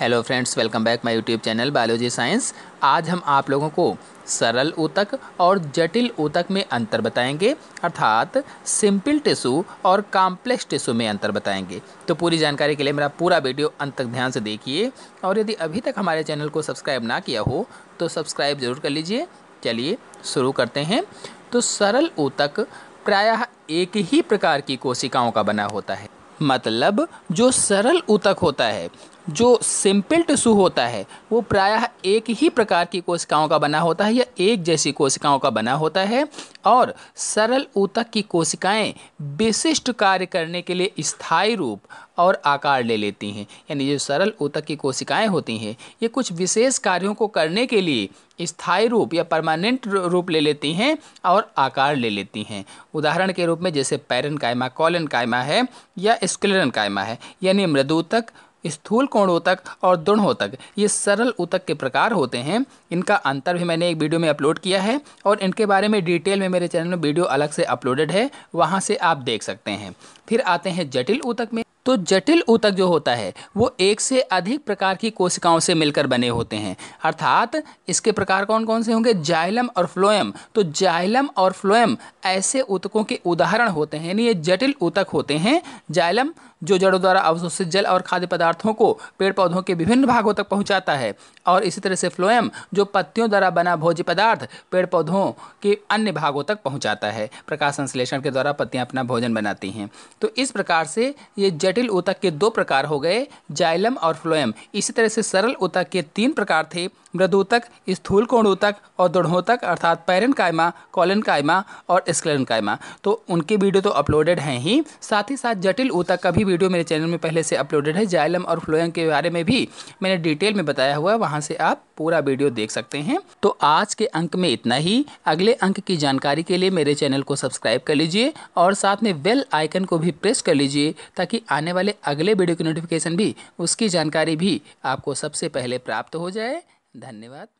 hello friends welcome back my YouTube channel biology science आज हम आप लोगों को सरल ऊतक और जटिल ऊतक में अंतर बताएंगे अर्थात सिंपल टिश्यू और कॉम्प्लेक्स टिश्यू में अंतर बताएंगे तो पूरी जानकारी के लिए मेरा पूरा वीडियो अंत तक ध्यान से देखिए और यदि अभी तक हमारे चैनल को सब्सक्राइब ना किया हो तो सब्सक्राइब ज़रूर कर लीजिए चलिए शुरू करते हैं तो सरल ऊतक प्रायः एक ही प्रकार की कोशिकाओं का बना होता है मतलब जो सरल ऊतक होता है जो सिंपल टिशू होता है वो प्रायः एक ही प्रकार की कोशिकाओं का बना होता है या एक जैसी कोशिकाओं का बना होता है और सरल ऊतक की कोशिकाएं विशिष्ट कार्य करने के लिए स्थायी रूप और आकार ले लेती हैं यानी जो सरल ऊतक की कोशिकाएं होती हैं ये कुछ विशेष कार्यों को करने के लिए स्थायी रूप या परमानेंट रूप ले लेती हैं और आकार ले लेती हैं उदाहरण के रूप में जैसे पैरन कायमा कॉलन कायमा है या स्क्लेरन कायमा है यानी मृदूतक स्थूल कोण ऊतक और दुण ऊतक ये सरल ऊतक के प्रकार होते हैं इनका अंतर भी मैंने एक वीडियो में अपलोड किया है और इनके बारे में डिटेल में मेरे चैनल में वीडियो अलग से अपलोडेड है वहाँ से आप देख सकते हैं फिर आते हैं जटिल ऊतक में तो जटिल ऊतक जो होता है वो एक से अधिक प्रकार की कोशिकाओं से मिलकर बने होते हैं अर्थात इसके प्रकार कौन कौन से होंगे जाइलम और फ्लोएम तो जाइलम और फ्लोएम ऐसे ऊतकों के उदाहरण होते हैं यानी ये जटिल ऊतक होते हैं जाइलम जो जड़ों द्वारा अवशोषित जल और खाद्य पदार्थों को पेड़ पौधों के विभिन्न भागों तक पहुँचाता है और इसी तरह से फ्लोएम जो पत्तियों द्वारा बना भोज्य पदार्थ पेड़ पौधों के अन्य भागों तक पहुँचाता है प्रकाश संश्लेषण के द्वारा पत्तियाँ अपना भोजन बनाती हैं तो इस प्रकार से ये जटिल ऊतक के दो प्रकार हो गए जाइलम और फ्लोएम इसी तरह से सरल ऊतक के तीन प्रकार थे मृदूतक स्थूल कोणोतक और दृढ़ोतक अर्थात पैरन कायमा कॉलन कायमा और स्कलन कायमा तो उनके वीडियो तो अपलोडेड हैं ही साथ ही साथ जटिल ऊतक का भी वीडियो मेरे चैनल में पहले से अपलोडेड है जायलम और फ्लोएम के बारे में भी मैंने डिटेल में बताया हुआ है वहाँ से आप पूरा वीडियो देख सकते हैं तो आज के अंक में इतना ही अगले अंक की जानकारी के लिए मेरे चैनल को सब्सक्राइब कर लीजिए और साथ में बेल आइकन को भी प्रेस कर लीजिए ताकि आने वाले अगले वीडियो की नोटिफिकेशन भी उसकी जानकारी भी आपको सबसे पहले प्राप्त हो जाए धन्यवाद